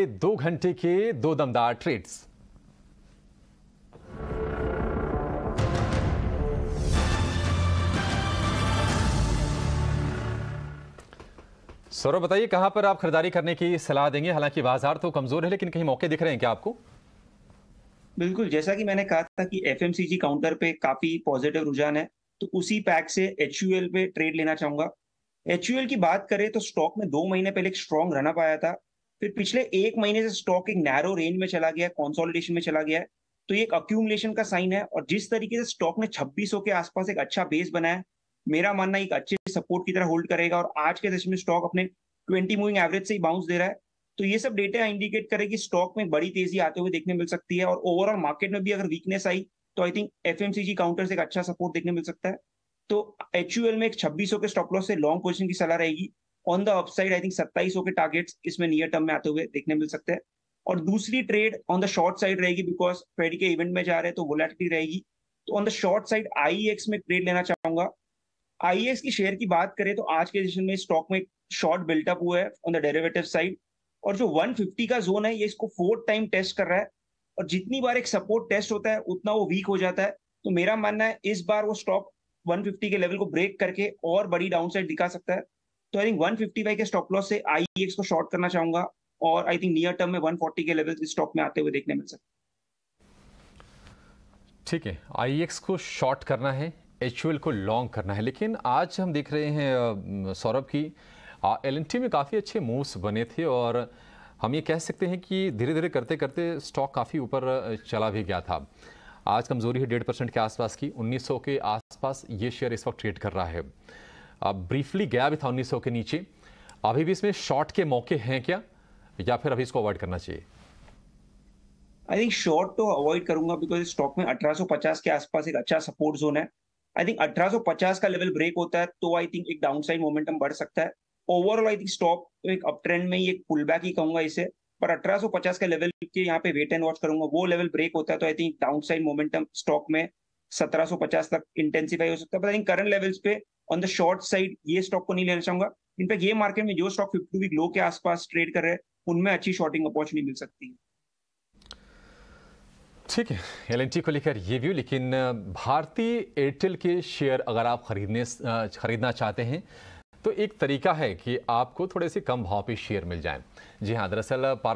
दो घंटे के दो दमदार ट्रेड्स सौरभ बताइए कहां पर आप खरीदारी करने की सलाह देंगे हालांकि बाजार तो कमजोर है लेकिन कहीं मौके दिख रहे हैं क्या आपको बिल्कुल जैसा कि मैंने कहा था कि एफ काउंटर पे काफी पॉजिटिव रुझान है तो उसी पैक से एच पे ट्रेड लेना चाहूंगा एच की बात करें तो स्टॉक में दो महीने पहले एक स्ट्रॉन्ग रनअप आया था फिर पिछले एक महीने से स्टॉक एक नैरो रेंज में चला गया है कॉन्सोलिडेशन में चला गया है तो ये एक अक्यूमुलेशन का साइन है और जिस तरीके से स्टॉक ने 2600 के आसपास एक अच्छा बेस बनाया मेरा मानना एक अच्छे सपोर्ट की तरह होल्ड करेगा और आज के दशम में स्टॉक अपने ट्वेंटी मूविंग एवरेज से ही बाउंस दे रहा है तो ये सब डेटा इंडिकेट करे कि स्टॉक में बड़ी तेजी आते हुए देखने मिल सकती है और ओवरऑल मार्केट में भी अगर वीकनेस आई तो आई थिंक एफ काउंटर से एक अच्छा सपोर्ट देखने मिल सकता है तो एच में एक छब्बीस के स्टॉप लॉस से लॉन्ग पोजिशन की सलाह रहेगी on the upside I think सत्ताईस के टारगेट्स इसमें नियर टर्म में आते हुए देखने मिल सकते हैं और दूसरी trade on the short side रहेगी बिकॉज फेड के इवेंट में जा रहे हैं तो वोलेटिलिटी रहेगी तो on the short side I में ट्रेड लेना चाहूंगा आई e की शेयर की बात करें तो आज के सेशन में स्टॉक में शॉर्ट बिल्टअप हुआ है ऑन द डेरिवेटिव साइड और जो 150 का जोन है ये इसको फोर्थ टाइम टेस्ट कर रहा है और जितनी बार एक सपोर्ट टेस्ट होता है उतना वो वीक हो जाता है तो मेरा मानना है इस बार वो स्टॉक 150 के लेवल को ब्रेक करके और बड़ी डाउन साइड दिखा सकता है तो आई थिंक 155 फिफ्टी के स्टॉप लॉस से आई e को शॉर्ट करना चाहूंगा और आई थिंक नियर टर्म में 140 के लेवल इस स्टॉक में आते हुए देखने मिल सकते ठीक है आई e को शॉर्ट करना है एच को लॉन्ग करना है लेकिन आज हम देख रहे हैं सौरभ की एल में काफ़ी अच्छे मूव्स बने थे और हम ये कह सकते हैं कि धीरे धीरे करते करते स्टॉक काफ़ी ऊपर चला भी गया था आज कमज़ोरी है डेढ़ परसेंट के आसपास की 1900 के आसपास ये शेयर इस वक्त ट्रेड कर रहा है ब्रीफली गया भी था उन्नीस के नीचे अभी भी इसमें शॉर्ट के मौके हैं क्या या फिर अभी इसको अवॉइड करना चाहिए आई थिंक शॉर्ट तो अवॉइड करूंगा बिकॉज स्टॉक में 1850 के आसपास एक अच्छा सपोर्ट जोन है आई थिंक 1850 का लेवल ब्रेक होता है तो आई थिंक एक डाउन साइड मोमेंटम बढ़ सकता है ओवरऑल आई थिंक स्टॉक एक अप ट्रेंड में ही एक पुल बैक ही कहूंगा इसे पर 1850 के लेवल के यहाँ पे वेट एंड वॉच करूंगा वो लेवल ब्रेक होता है तो I think down side momentum stock में 1750 तक इंटेंसिफाई हो सकता है पता नहीं करंट लेवल्स पे ऑन द शॉर्ट साइड ये स्टॉक को नहीं लेना चाहूंगा इनफैक्ट ये मार्केट में जो स्टॉक फिफ्टी वीक लो के आसपास ट्रेड कर रहे हैं उनमें अच्छी शॉर्टिंग अपॉर्चुनिटी मिल सकती है ठीक है एल को लेकर ये व्यू लेकिन भारतीय एयरटेल के शेयर अगर आप खरीदने खरीदना चाहते हैं तो एक तरीका है कि आपको थोड़े से कम भाव पे शेयर मिल जाए जी हाँ दरअसल पार्श